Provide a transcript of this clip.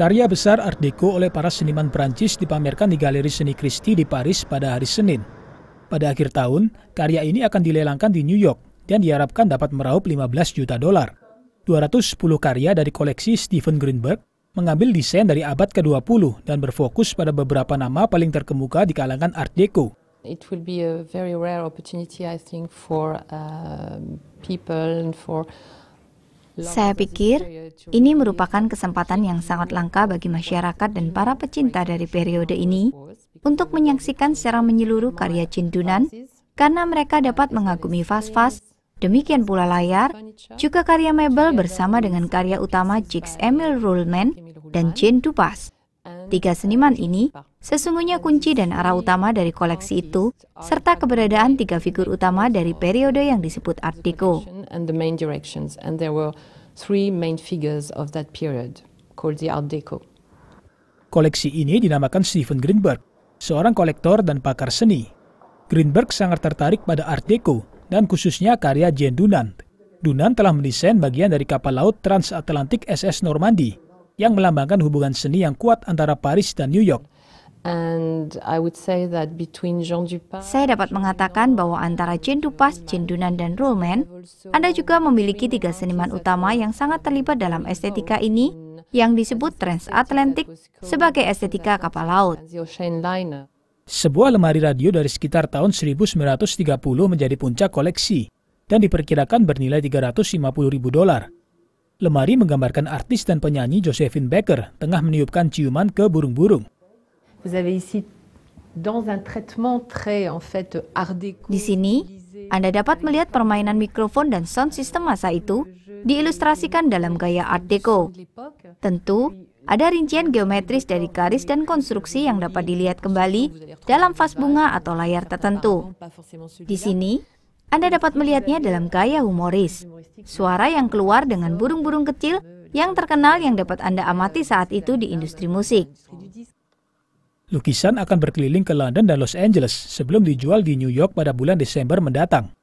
Karya besar Art Deco oleh para seniman Prancis dipamerkan di Galeri Seni Christie di Paris pada hari Senin. Pada akhir tahun, karya ini akan dilelangkan di New York dan diharapkan dapat meraup 15 juta dolar. 210 karya dari koleksi Stephen Greenberg mengambil desain dari abad ke-20 dan berfokus pada beberapa nama paling terkemuka di kalangan Art Deco. It will be a very rare opportunity, I think, for uh, people and for saya pikir ya, ini merupakan kesempatan yang sangat langka bagi masyarakat dan para pecinta dari periode ini untuk menyaksikan secara menyeluruh karya Cindunan karena mereka dapat mengagumi fas-fas, demikian pula layar, juga karya mebel bersama dengan karya utama Jix Emil Rulman dan Jane Dupas. Tiga uh, seniman ini sesungguhnya kunci dan arah utama dari koleksi itu, serta keberadaan tiga figur utama dari periode yang disebut Art Deco and the main directions. And there were three main figures of that period called the Art Deco. Koleksi ini dinamakan Stephen Greenberg, seorang kolektor dan pakar seni. Greenberg sangat tertarik pada Art Deco dan khususnya karya Jean Dunant. Dunant telah mendesain bagian dari kapal laut transatlantik SS Normandy yang melambangkan hubungan seni yang kuat antara Paris dan New York. Saya dapat mengatakan bahwa antara Jean Dunan, dan Rulman, Anda juga memiliki tiga seniman utama yang sangat terlibat dalam estetika ini, yang disebut transatlantik sebagai estetika kapal laut. Sebuah lemari radio dari sekitar tahun 1930 menjadi puncak koleksi dan diperkirakan bernilai 350 ribu dolar. Lemari menggambarkan artis dan penyanyi Josephine Baker tengah meniupkan ciuman ke burung-burung. Di sini, Anda dapat melihat permainan mikrofon dan sound system masa itu diilustrasikan dalam gaya Art Deco. Tentu, ada rincian geometris dari garis dan konstruksi yang dapat dilihat kembali dalam vas bunga atau layar tertentu. Di sini, Anda dapat melihatnya dalam gaya humoris. Suara yang keluar dengan burung-burung kecil yang terkenal yang dapat Anda amati saat itu di industri musik. Lukisan akan berkeliling ke London dan Los Angeles sebelum dijual di New York pada bulan Desember mendatang.